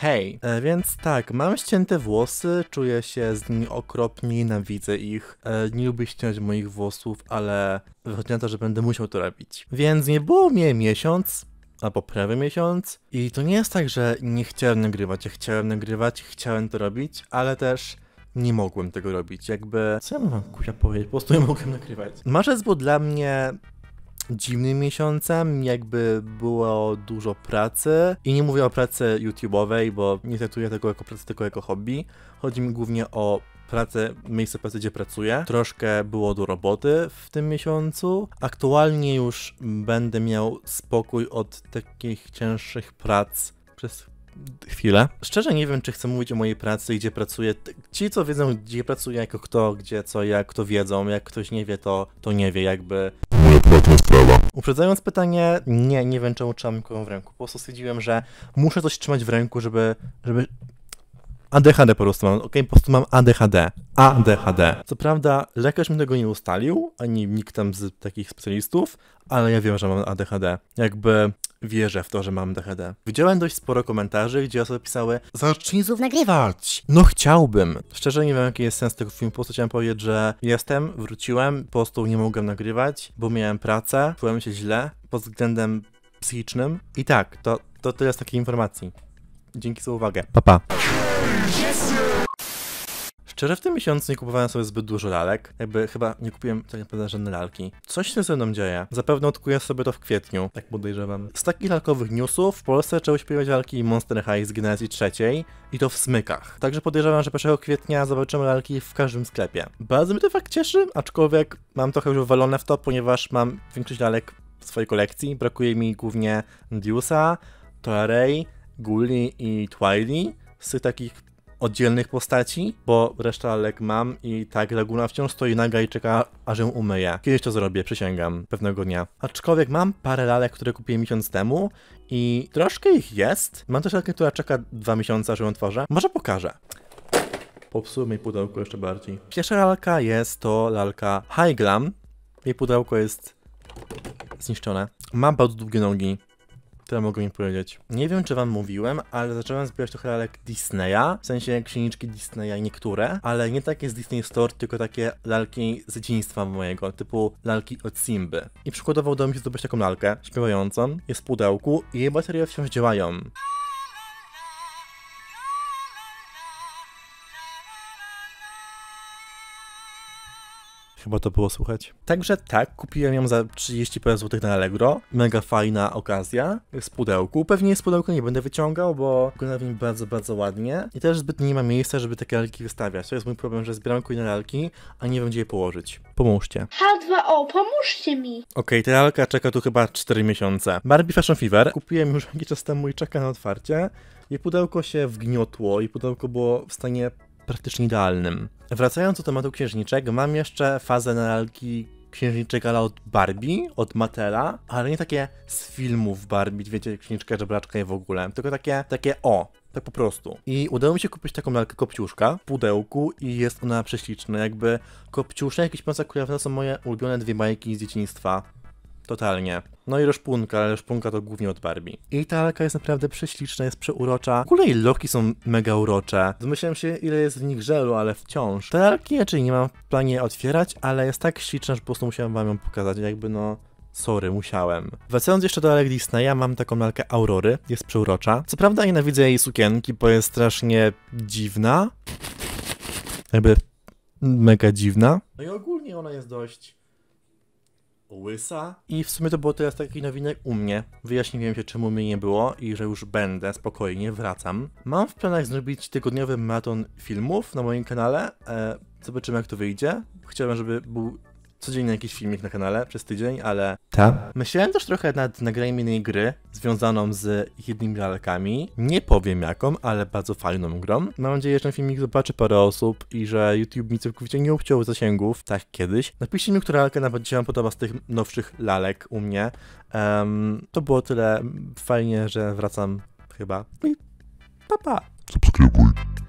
Hej, e, więc tak, mam ścięte włosy, czuję się z nimi okropnie, nienawidzę ich. E, nie lubię ściąć moich włosów, ale wychodzi na to, że będę musiał to robić. Więc nie było mnie miesiąc, albo prawie miesiąc. I to nie jest tak, że nie chciałem nagrywać, ja chciałem nagrywać, chciałem to robić, ale też nie mogłem tego robić. Jakby. Co ja mam kusia powiedzieć? Po prostu nie mogłem nagrywać. Marzec był dla mnie dziwnym miesiącem, jakby było dużo pracy i nie mówię o pracy YouTube'owej, bo nie traktuję tego jako pracy tylko jako hobby. Chodzi mi głównie o pracę, miejsce pracy, gdzie pracuję. Troszkę było do roboty w tym miesiącu. Aktualnie już będę miał spokój od takich cięższych prac przez chwilę. Szczerze nie wiem, czy chcę mówić o mojej pracy, gdzie pracuję. Ci, co wiedzą, gdzie pracuję, jako kto, gdzie, co, jak, to wiedzą. Jak ktoś nie wie, to, to nie wie, jakby prywatna sprawa. Uprzedzając pytanie, nie, nie wiem czemu trzymam mikrofon w ręku. Po prostu stwierdziłem, że muszę coś trzymać w ręku, żeby, żeby ADHD po prostu mam, okej, okay, po prostu mam ADHD. ADHD. Co prawda lekarz mi tego nie ustalił, ani nikt tam z takich specjalistów, ale ja wiem, że mam ADHD. Jakby wierzę w to, że mam DHD. Widziałem dość sporo komentarzy, gdzie osoby pisały Zacznij znów nagrywać! No chciałbym! Szczerze nie wiem, jaki jest sens tego filmu, po prostu chciałem powiedzieć, że jestem, wróciłem, po prostu nie mogłem nagrywać, bo miałem pracę, czułem się źle pod względem psychicznym. I tak, to, to tyle z takiej informacji. Dzięki za uwagę. Pa, pa. Szczerze w tym miesiącu nie kupowałem sobie zbyt dużo lalek. Jakby chyba nie kupiłem tak naprawdę żadnej lalki. Coś się ze mną dzieje. Zapewne odkuję sobie to w kwietniu, tak podejrzewam. Z takich lalkowych newsów w Polsce zaczęły śpiewać lalki Monster High z generacji trzeciej i to w smykach. Także podejrzewam, że 1 kwietnia zobaczymy lalki w każdym sklepie. Bardzo mnie to fakt cieszy, aczkolwiek mam trochę już walone w to, ponieważ mam większość lalek w swojej kolekcji. Brakuje mi głównie Deusa, Torrey, Gulli i Twiley z tych takich oddzielnych postaci, bo reszta leg mam i tak Laguna wciąż stoi naga i czeka, aż ją umyję. Kiedyś to zrobię, przysięgam, pewnego dnia. Aczkolwiek mam parę lalek, które kupiłem miesiąc temu i troszkę ich jest. Mam też lalkę, która czeka dwa miesiące, aż ją otworzę. Może pokażę popsułem mi pudełko jeszcze bardziej. Pierwsza lalka jest to lalka High Glam. Jej pudełko jest zniszczone. Ma bardzo długie nogi które mogę mi powiedzieć. Nie wiem, czy wam mówiłem, ale zacząłem zbierać trochę lalek Disneya, w sensie księżniczki Disneya niektóre, ale nie takie z Disney Store, tylko takie lalki z dzieciństwa mojego, typu lalki od Simby. I przykładowo udało mi się zdobyć taką lalkę śpiewającą, jest w pudełku i jej baterie wciąż działają. Chyba to było słuchać. Także tak, kupiłem ją za 30 zł na Allegro. Mega fajna okazja. Z pudełku. Pewnie z pudełka nie będę wyciągał, bo wygląda w nim bardzo, bardzo ładnie. I też zbyt nie ma miejsca, żeby takie lalki wystawiać. To jest mój problem, że zbieram kolejne lalki, a nie wiem gdzie je położyć. Pomóżcie. H2O, pomóżcie mi! Okej, okay, ta lalka czeka tu chyba 4 miesiące. Barbie Fashion Fever. Kupiłem już jakiś czas temu i czeka na otwarcie. I pudełko się wgniotło i pudełko było w stanie praktycznie idealnym. Wracając do tematu księżniczek, mam jeszcze fazę analogii księżniczek ale od Barbie, od Matela, ale nie takie z filmów Barbie, wiecie, księżniczka, żebraczka i w ogóle, tylko takie, takie o, tak po prostu. I udało mi się kupić taką lalkę kopciuszka w pudełku i jest ona prześliczna, jakby kopciuszek i śpiąca królewna są moje ulubione dwie bajki z dzieciństwa. Totalnie. No i roszpunka, ale roszpunka to głównie od Barbie. I ta lalka jest naprawdę prześliczna, jest przeurocza. W ogóle i loki są mega urocze. Zmyślam się, ile jest w nich żelu, ale wciąż. Te lalki raczej nie mam w planie otwierać, ale jest tak śliczna, że po prostu musiałem wam ją pokazać. Jakby no... Sorry, musiałem. Wracając jeszcze do Alec Disneya, ja mam taką lalkę Aurory, jest przeurocza. Co prawda nienawidzę jej sukienki, bo jest strasznie dziwna. Jakby mega dziwna. No i ogólnie ona jest dość Łysa. I w sumie to było teraz taki nowinek u mnie. Wyjaśniłem się, czemu mnie nie było i że już będę, spokojnie, wracam. Mam w planach zrobić tygodniowy maraton filmów na moim kanale. E, zobaczymy, jak to wyjdzie. Chciałem, żeby był codziennie jakiś filmik na kanale przez tydzień, ale Tak. myślałem też trochę nad nagraniem innej gry związaną z jednymi lalkami. Nie powiem jaką, ale bardzo fajną grą. Mam nadzieję, że ten filmik zobaczy parę osób i że YouTube mi całkowicie nie obciął zasięgów, tak kiedyś. Napiszcie mi, która lalka nawet się wam podoba z tych nowszych lalek u mnie. Um, to było tyle. Fajnie, że wracam chyba. I pa, pa. Subskrybuj.